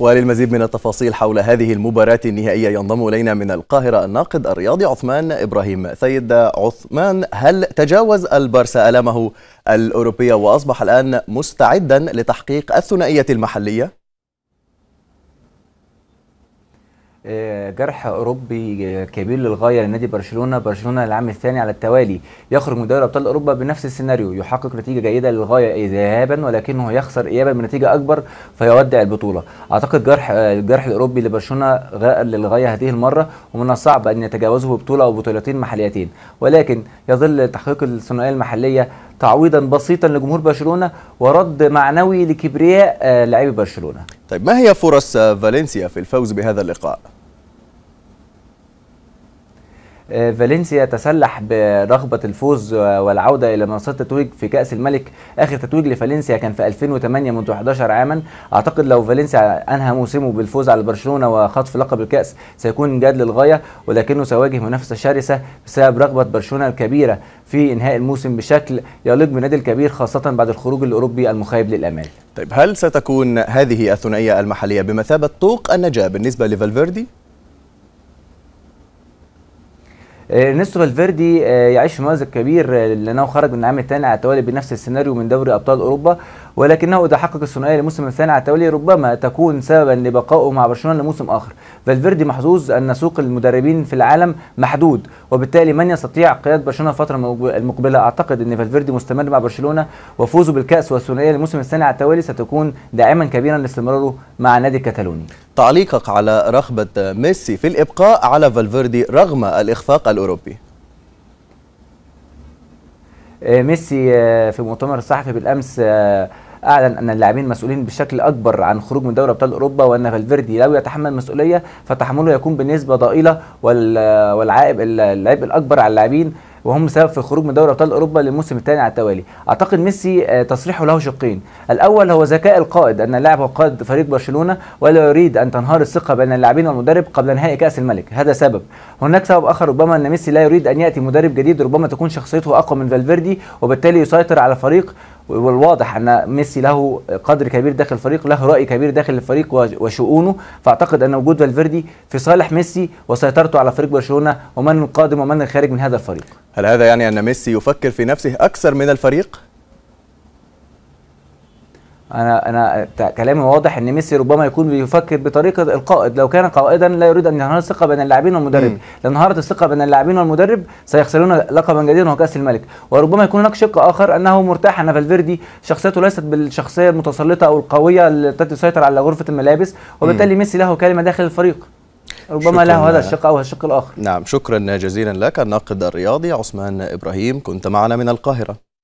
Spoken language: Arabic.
وللمزيد من التفاصيل حول هذه المباراة النهائية ينضم إلينا من القاهرة الناقد الرياضي عثمان إبراهيم سيد عثمان هل تجاوز البارسا ألمه الأوروبية وأصبح الآن مستعدا لتحقيق الثنائية المحلية؟ جرح اوروبي كبير للغايه لنادي برشلونه، برشلونه العام الثاني على التوالي يخرج من دوري ابطال اوروبا بنفس السيناريو، يحقق نتيجه جيده للغايه ذهابا ولكنه يخسر ايابا بنتيجه اكبر فيودع البطوله، اعتقد جرح الجرح الاوروبي لبرشلونه غائر للغايه هذه المره ومن الصعب ان يتجاوزه بطوله او بطولتين محليتين، ولكن يظل تحقيق الثنائيه المحليه تعويضا بسيطا لجمهور برشلونه ورد معنوي لكبرياء آه، لاعبي برشلونه. طيب ما هي فرص فالنسيا في الفوز بهذا اللقاء؟ آه، فالنسيا تسلح برغبة الفوز والعودة إلى منصة التتويج في كأس الملك آخر تتويج لفالنسيا كان في 2008 منذ 11 عاما أعتقد لو فالنسيا أنهى موسمه بالفوز على برشلونة وخطف لقب الكأس سيكون جاد للغاية ولكنه سيواجه منافسة شرسة بسبب رغبة برشلونة الكبيرة في إنهاء الموسم بشكل يليق بالنادي الكبير خاصة بعد الخروج الأوروبي المخيب للأمال طيب هل ستكون هذه الثنائية المحلية بمثابة طوق النجاة بالنسبة لفالفيردي؟ آه، نستو فالفيردي آه، يعيش مأزق كبير آه، لأنه خرج من العام الثاني على التوالي بنفس السيناريو من دوري أبطال أوروبا ولكنه إذا حقق الثنائية للموسم الثاني على التوالي ربما تكون سببا لبقائه مع برشلونة لموسم آخر فالفيردي محظوظ أن سوق المدربين في العالم محدود وبالتالي من يستطيع قيادة برشلونة الفترة المقبلة أعتقد أن فالفيردي مستمر مع برشلونة وفوزه بالكأس والثنائية للموسم الثاني على التوالي ستكون داعما كبيرا لاستمراره مع نادي الكتالوني تعليقك على رغبة ميسي في الإبقاء على فالفيردي رغم الإخفاق الأوروبي آه، ميسي آه، في مؤتمر الصحفي بالأمس آه، اعلن ان اللاعبين مسؤولين بشكل اكبر عن خروج من دوري ابطال اوروبا وان فالفيردي لو يتحمل مسؤوليه فتحمله يكون بنسبه ضئيله والعائب العبء الاكبر على اللاعبين وهم سبب في خروج من دوري ابطال اوروبا للموسم الثاني على التوالي اعتقد ميسي آه، تصريحه له شقين الاول هو ذكاء القائد ان اللاعب هو قائد فريق برشلونه ولا يريد ان تنهار الثقه بين اللاعبين والمدرب قبل نهائي كاس الملك هذا سبب هناك سبب اخر ربما ان ميسي لا يريد ان ياتي مدرب جديد ربما تكون شخصيته اقوى من فالفيردي وبالتالي يسيطر على الفريق والواضح ان ميسي له قدر كبير داخل الفريق له راي كبير داخل الفريق وشؤونه فاعتقد ان وجود فالفيردي في صالح ميسي وسيطرته على فريق برشلونه ومن القادم ومن الخارج من هذا الفريق هل هذا يعني ان ميسي يفكر في نفسه اكثر من الفريق انا انا كلامي واضح ان ميسي ربما يكون بيفكر بطريقه القائد لو كان قائدا لا يريد ان ينهار الثقه بين اللاعبين والمدرب لان لو انهارت الثقه بين اللاعبين والمدرب سيخسرون لقبا جديدا وهو كاس الملك وربما يكون هناك شق اخر انه مرتاح ان فالفيردي شخصيته ليست بالشخصيه المتسلطه او القويه التي تسيطر على غرفه الملابس وبالتالي ميسي له كلمه داخل الفريق ربما له هذا الشق او الشق الاخر نعم شكرا جزيلا لك الناقد الرياضي عثمان ابراهيم كنت معنا من القاهره